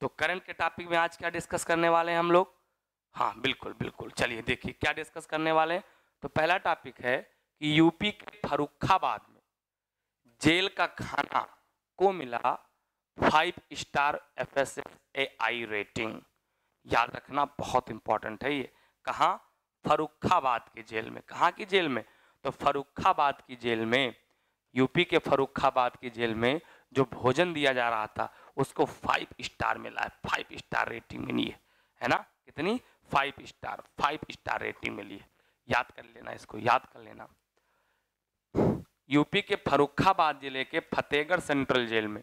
तो करंट के टॉपिक में आज क्या डिस्कस करने वाले हैं हम लोग हाँ बिल्कुल बिल्कुल चलिए देखिए क्या डिस्कस करने वाले हैं तो पहला टॉपिक है कि यूपी के फरुखाबाद में जेल का खाना को मिला five star F S A I rating याद रखना बहुत इंपॉर्टेंट है ये कहाँ फरुखाबाद के जेल में कहाँ की जेल में तो फरुखाबाद की जेल में यूपी के फरुखाबाद की जेल में जो भोजन दिया जा रहा था उसको फाइव स्टार मिला है फाइव स्टार रेटिंग मिली है है ना कितनी five star five star rating मिली है याद कर लेना इसको याद कर लेना यूपी के फरुखाबाद जिले के फतेहगढ़ सेंट्रल जेल में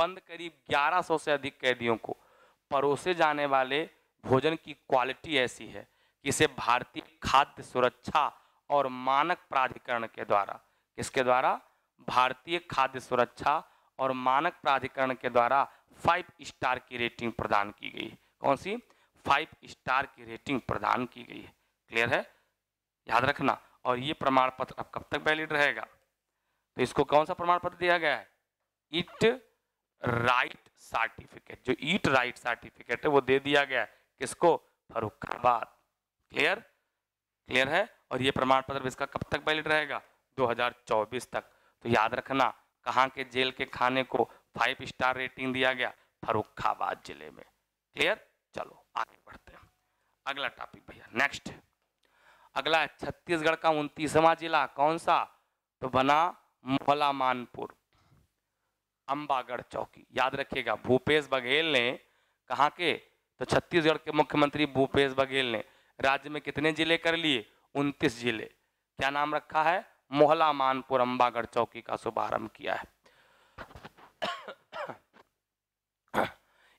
बंद करीब 1100 से अधिक कैदियों को परोसे जाने वाले भोजन की क्वालिटी ऐसी है कि इसे भारतीय खाद्य सुरक्षा और मानक प्राधिकरण के द्वारा किसके द्वारा भारतीय खाद्य सुरक्षा और मानक प्राधिकरण के द्वारा फाइव स्टार की रेटिंग प्रदान की गई है कौन सी फाइव स्टार की रेटिंग प्रदान की गई है क्लियर है याद रखना और ये प्रमाण पत्र अब कब तक वैलिड रहेगा तो इसको कौन सा प्रमाण पत्र दिया गया है इट राइट सर्टिफिकेट जो इट राइट सर्टिफिकेट है वो दे दिया गया है किसको फरुखाबाद क्लियर क्लियर है और ये प्रमाण पत्र इसका कब तक वैलिड रहेगा 2024 तक तो याद रखना कहाँ के जेल के खाने को फाइव स्टार रेटिंग दिया गया फरुखाबाद जिले में क्लियर चलो आगे बढ़ते हैं अगला टॉपिक भैया नेक्स्ट अगला छत्तीसगढ़ का उनतीसवा जिला कौन सा तो बना मोहला मानपुर चौकी याद रखिएगा भूपेश बघेल ने कहा के तो छत्तीसगढ़ के मुख्यमंत्री भूपेश बघेल ने राज्य में कितने जिले कर लिए उनतीस जिले क्या नाम रखा है मोहला मानपुर अम्बागढ़ चौकी का शुभारंभ किया है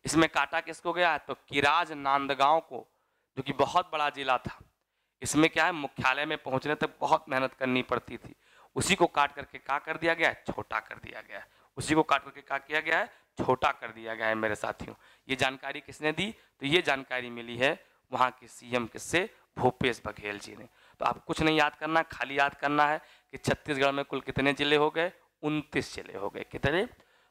इसमें काटा किसको गया है तो किराज नांदगांव को जो कि बहुत बड़ा जिला था इसमें क्या है मुख्यालय में पहुंचने तक बहुत मेहनत करनी पड़ती थी उसी को काट करके का कर दिया गया है छोटा कर दिया गया है उसी को काट करके क्या किया गया है छोटा कर दिया गया है मेरे साथियों ये जानकारी किसने दी तो ये जानकारी मिली है वहाँ के सीएम किससे भूपेश बघेल जी ने तो आप कुछ नहीं याद करना खाली याद करना है कि छत्तीसगढ़ में कुल कितने जिले हो गए उनतीस जिले हो गए कितने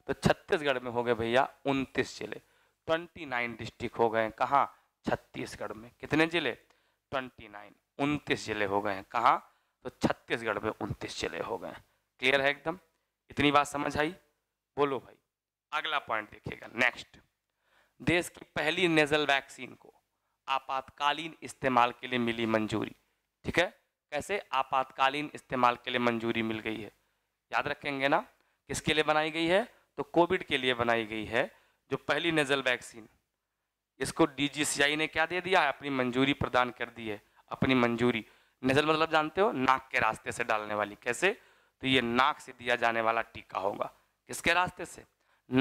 तो छत्तीसगढ़ में हो गए भैया उनतीस जिले ट्वेंटी नाइन डिस्ट्रिक्ट हो गए कहाँ छत्तीसगढ़ में कितने जिले ट्वेंटी नाइन उनतीस जिले हो गए कहाँ तो छत्तीसगढ़ में उनतीस जिले हो गए क्लियर है एकदम इतनी बात समझ आई बोलो भाई अगला पॉइंट देखिएगा नेक्स्ट देश की पहली नेजल वैक्सीन को आपातकालीन इस्तेमाल के लिए मिली मंजूरी ठीक है कैसे आपातकालीन इस्तेमाल के लिए मंजूरी मिल गई है याद रखेंगे ना किसके लिए बनाई गई है तो कोविड के लिए बनाई गई है जो पहली नेजल वैक्सीन इसको डीजीसीआई ने क्या दे दिया है अपनी मंजूरी प्रदान कर दी है अपनी मंजूरी नेजल मतलब जानते हो नाक के रास्ते से डालने वाली कैसे तो ये नाक से दिया जाने वाला टीका होगा किसके रास्ते से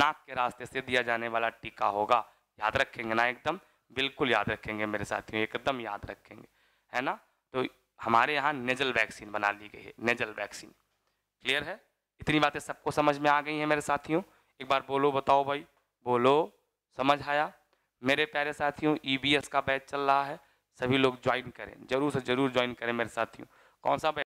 नाक के रास्ते से दिया जाने वाला टीका होगा याद रखेंगे ना एकदम बिल्कुल याद रखेंगे मेरे साथियों एकदम याद रखेंगे है ना तो हमारे यहाँ नेजल वैक्सीन बना ली गई है नेजल वैक्सीन क्लियर है इतनी बातें सबको समझ में आ गई हैं मेरे साथियों एक बार बोलो बताओ भाई बोलो समझ आया मेरे प्यारे साथियों ई e का बैच चल रहा है सभी लोग ज्वाइन करें जरूर से जरूर ज्वाइन करें मेरे साथियों कौन सा बैच